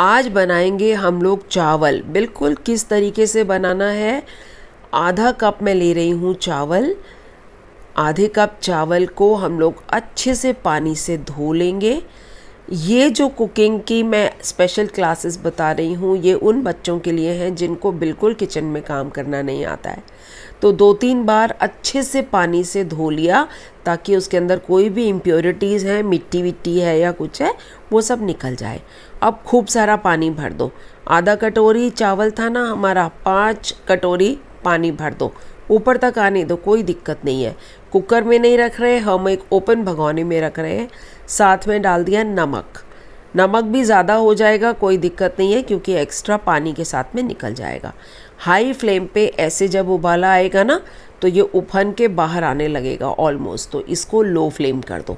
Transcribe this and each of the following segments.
आज बनाएंगे हम लोग चावल बिल्कुल किस तरीके से बनाना है आधा कप मैं ले रही हूँ चावल आधे कप चावल को हम लोग अच्छे से पानी से धो लेंगे ये जो कुकिंग की मैं स्पेशल क्लासेस बता रही हूँ ये उन बच्चों के लिए हैं जिनको बिल्कुल किचन में काम करना नहीं आता है तो दो तीन बार अच्छे से पानी से धो लिया ताकि उसके अंदर कोई भी इम्प्योरिटीज़ हैं मिट्टी विट्टी है या कुछ है वो सब निकल जाए अब खूब सारा पानी भर दो आधा कटोरी चावल था ना हमारा पाँच कटोरी पानी भर दो ऊपर तक आने दो कोई दिक्कत नहीं है कुकर में नहीं रख रहे हम एक ओपन भगौने में रख रहे हैं साथ में डाल दिया नमक नमक भी ज़्यादा हो जाएगा कोई दिक्कत नहीं है क्योंकि एक्स्ट्रा पानी के साथ में निकल जाएगा हाई फ्लेम पे ऐसे जब उबाला आएगा ना तो ये उफन के बाहर आने लगेगा ऑलमोस्ट तो इसको लो फ्लेम कर दो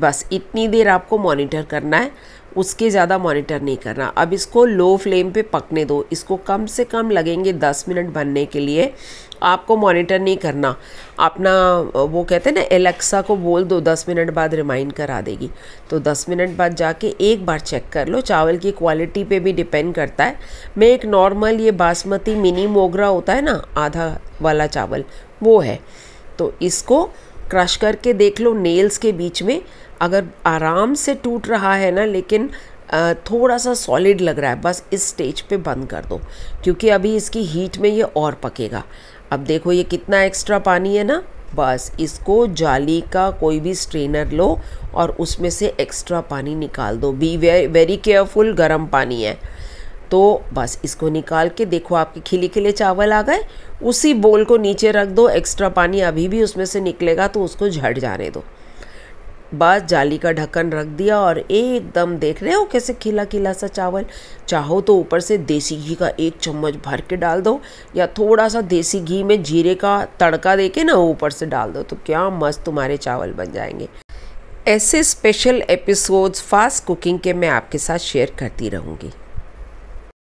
बस इतनी देर आपको मॉनिटर करना है उसके ज़्यादा मॉनिटर नहीं करना अब इसको लो फ्लेम पे पकने दो इसको कम से कम लगेंगे दस मिनट बनने के लिए आपको मॉनिटर नहीं करना अपना वो कहते हैं ना एलेक्सा को बोल दो दस मिनट बाद रिमाइंड करा देगी तो दस मिनट बाद जाके एक बार चेक कर लो चावल की क्वालिटी पे भी डिपेंड करता है मैं एक नॉर्मल ये बासमती मिनी मोगरा होता है ना आधा वाला चावल वो है तो इसको क्रश करके देख लो नेल्स के बीच में अगर आराम से टूट रहा है ना लेकिन थोड़ा सा सॉलिड लग रहा है बस इस स्टेज पे बंद कर दो क्योंकि अभी इसकी हीट में ये और पकेगा अब देखो ये कितना एक्स्ट्रा पानी है ना बस इसको जाली का कोई भी स्ट्रेनर लो और उसमें से एक्स्ट्रा पानी निकाल दो बी वे वेरी केयरफुल गर्म पानी है तो बस इसको निकाल के देखो आपके खिले खिले चावल आ गए उसी बोल को नीचे रख दो एक्स्ट्रा पानी अभी भी उसमें से निकलेगा तो उसको झट जाने दो बस जाली का ढक्कन रख दिया और एकदम देख रहे हो कैसे खिला खिला सा चावल चाहो तो ऊपर से देसी घी का एक चम्मच भर के डाल दो या थोड़ा सा देसी घी में जीरे का तड़का दे के ना ऊपर से डाल दो तो क्या मस्त तुम्हारे चावल बन जाएंगे ऐसे स्पेशल एपिसोड्स फास्ट कुकिंग के मैं आपके साथ शेयर करती रहूँगी